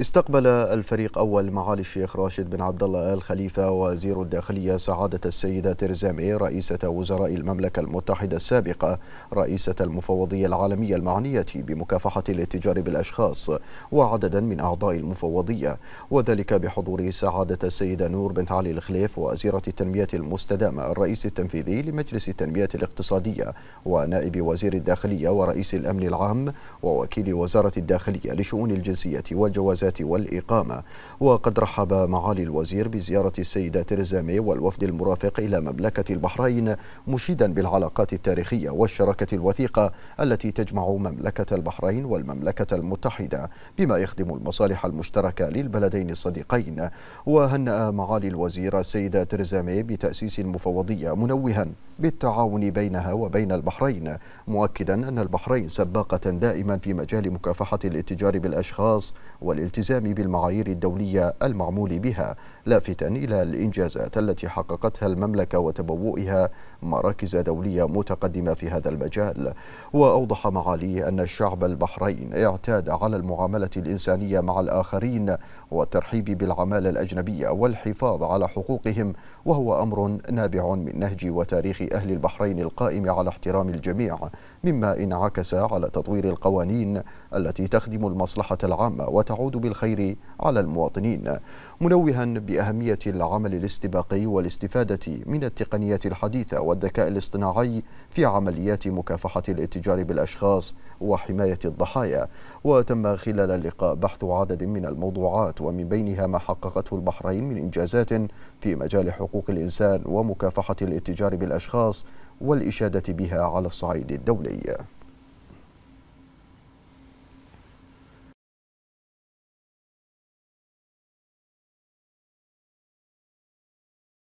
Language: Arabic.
استقبل الفريق أول معالي الشيخ راشد بن عبد الله آل خليفة وزير الداخلية سعادة السيدة تيريزا مي إيه، رئيسة وزراء المملكة المتحدة السابقة رئيسة المفوضية العالمية المعنية بمكافحة الاتجار بالأشخاص وعددا من أعضاء المفوضية وذلك بحضور سعادة السيدة نور بنت علي الخليف وزيرة التنمية المستدامة الرئيس التنفيذي لمجلس التنمية الاقتصادية ونائب وزير الداخلية ورئيس الأمن العام ووكيل وزارة الداخلية لشؤون الجنسية والجواز الجوازات والإقامة وقد رحب معالي الوزير بزيارة السيدة تيريزا مي والوفد المرافق إلى مملكة البحرين مشيدا بالعلاقات التاريخية والشراكة الوثيقة التي تجمع مملكة البحرين والمملكة المتحدة بما يخدم المصالح المشتركة للبلدين الصديقين وهنأ معالي الوزير السيدة تيريزا مي بتأسيس المفوضية منوها بالتعاون بينها وبين البحرين مؤكدا أن البحرين سباقة دائما في مجال مكافحة الاتجار بالأشخاص والالتزام الالتزام بالمعايير الدولية المعمول بها لافتا إلى الإنجازات التي حققتها المملكة وتبوئها مراكز دولية متقدمة في هذا المجال وأوضح معاليه أن الشعب البحرين اعتاد على المعاملة الإنسانية مع الآخرين والترحيب بالعمالة الأجنبية والحفاظ على حقوقهم وهو أمر نابع من نهج وتاريخ أهل البحرين القائم على احترام الجميع مما انعكس على تطوير القوانين التي تخدم المصلحة العامة وتعود بالخير على المواطنين منوها بأهمية العمل الاستباقي والاستفادة من التقنيات الحديثة والذكاء الاصطناعي في عمليات مكافحة الاتجار بالأشخاص وحماية الضحايا وتم خلال اللقاء بحث عدد من الموضوعات ومن بينها ما حققته البحرين من إنجازات في مجال حقوق الإنسان ومكافحة الاتجار بالأشخاص والإشادة بها على الصعيد الدولي